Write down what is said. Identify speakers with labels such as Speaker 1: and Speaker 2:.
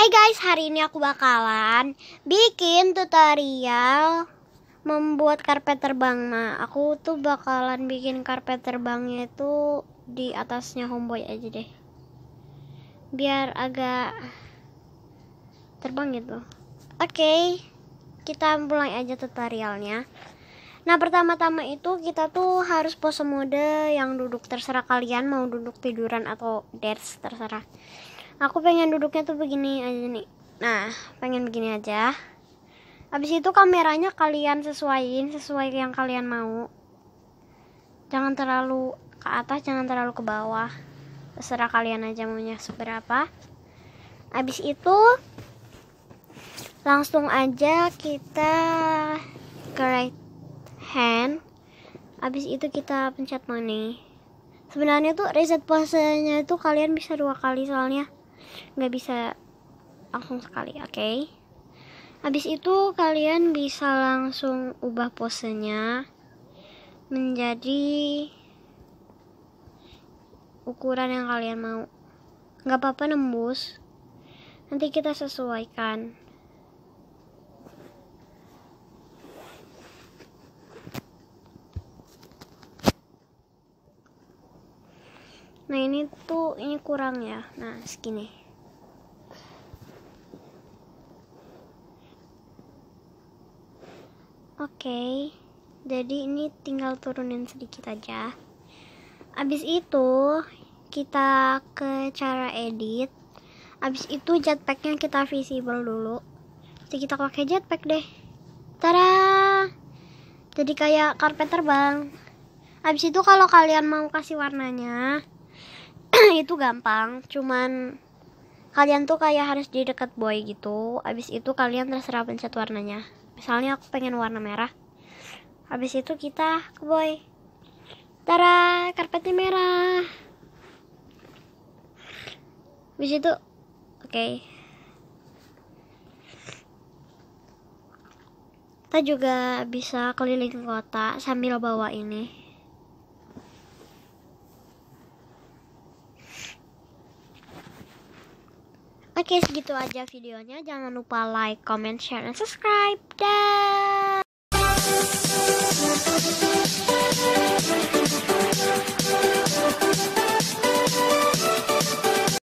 Speaker 1: Hai guys, hari ini aku bakalan bikin tutorial membuat karpet terbang. Nah, aku tuh bakalan bikin karpet terbangnya itu di atasnya homeboy aja deh. Biar agak terbang gitu. Oke, okay, kita mulai aja tutorialnya. Nah, pertama-tama itu kita tuh harus pose mode yang duduk terserah kalian mau duduk tiduran atau dance terserah aku pengen duduknya tuh begini aja nih nah pengen begini aja Abis itu kameranya kalian sesuaiin sesuai yang kalian mau jangan terlalu ke atas jangan terlalu ke bawah terserah kalian aja maunya seberapa Abis itu langsung aja kita ke right hand Abis itu kita pencet money sebenarnya tuh reset posenya itu kalian bisa dua kali soalnya nggak bisa langsung sekali oke okay? habis itu kalian bisa langsung ubah posenya menjadi ukuran yang kalian mau nggak apa-apa nembus nanti kita sesuaikan nah ini tuh ini kurang ya nah segini oke jadi ini tinggal turunin sedikit aja abis itu kita ke cara edit abis itu jetpacknya kita visible dulu jadi kita pakai jetpack deh Tada! Jadi kayak karpet terbang. abis itu kalau kalian mau kasih warnanya, itu gampang cuman kalian tuh kayak harus jadi deket boy gitu abis itu kalian terserah pencet warnanya misalnya aku pengen warna merah abis itu kita ke boy Tara karpetnya merah abis itu oke okay. kita juga bisa keliling kota sambil bawa ini Oke, segitu aja videonya. Jangan lupa like, comment, share, dan subscribe. Dah.